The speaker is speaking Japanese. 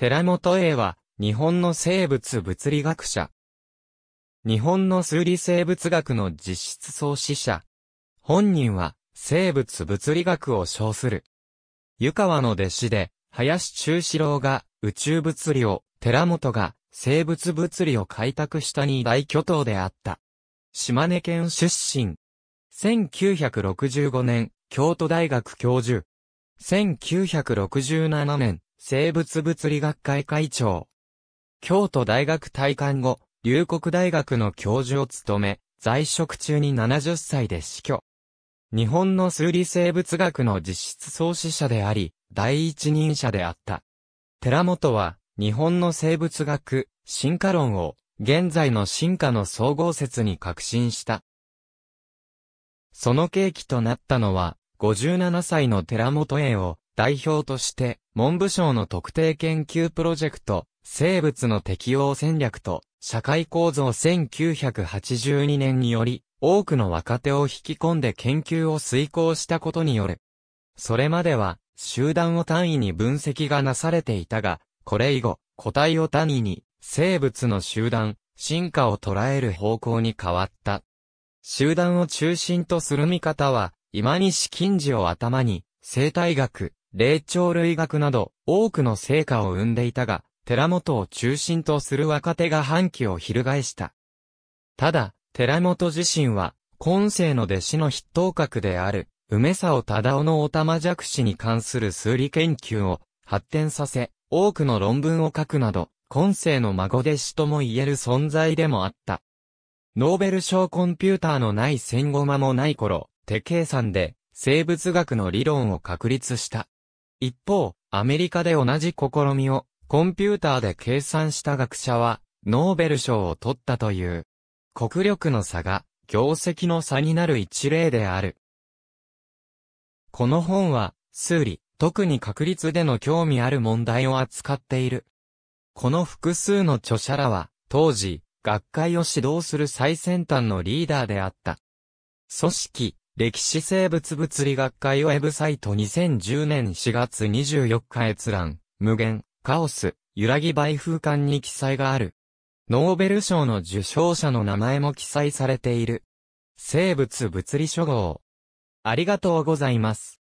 寺本英は、日本の生物物理学者。日本の数理生物学の実質創始者。本人は、生物物理学を称する。湯川の弟子で、林中四郎が宇宙物理を、寺本が生物物理を開拓した二大巨頭であった。島根県出身。1965年、京都大学教授。1967年、生物物理学会会長。京都大学退官後、龍谷大学の教授を務め、在職中に70歳で死去。日本の数理生物学の実質創始者であり、第一人者であった。寺本は、日本の生物学、進化論を、現在の進化の総合説に革新した。その契機となったのは、57歳の寺本栄を、代表として、文部省の特定研究プロジェクト、生物の適応戦略と、社会構造1982年により、多くの若手を引き込んで研究を遂行したことによる。それまでは、集団を単位に分析がなされていたが、これ以後、個体を単位に、生物の集団、進化を捉える方向に変わった。集団を中心とする見方は、今西金次を頭に、生態学、霊長類学など、多くの成果を生んでいたが、寺本を中心とする若手が反旗を翻した。ただ、寺本自身は、今世の弟子の筆頭格である、梅沢忠夫のお玉まじに関する数理研究を発展させ、多くの論文を書くなど、今世の孫弟子とも言える存在でもあった。ノーベル賞コンピューターのない戦後間もない頃、手計算で生物学の理論を確立した。一方、アメリカで同じ試みをコンピューターで計算した学者はノーベル賞を取ったという。国力の差が業績の差になる一例である。この本は数理、特に確率での興味ある問題を扱っている。この複数の著者らは当時学会を指導する最先端のリーダーであった。組織、歴史生物物理学会ウェブサイト2010年4月24日閲覧、無限、カオス、揺らぎ倍風間に記載がある。ノーベル賞の受賞者の名前も記載されている。生物物理書号。ありがとうございます。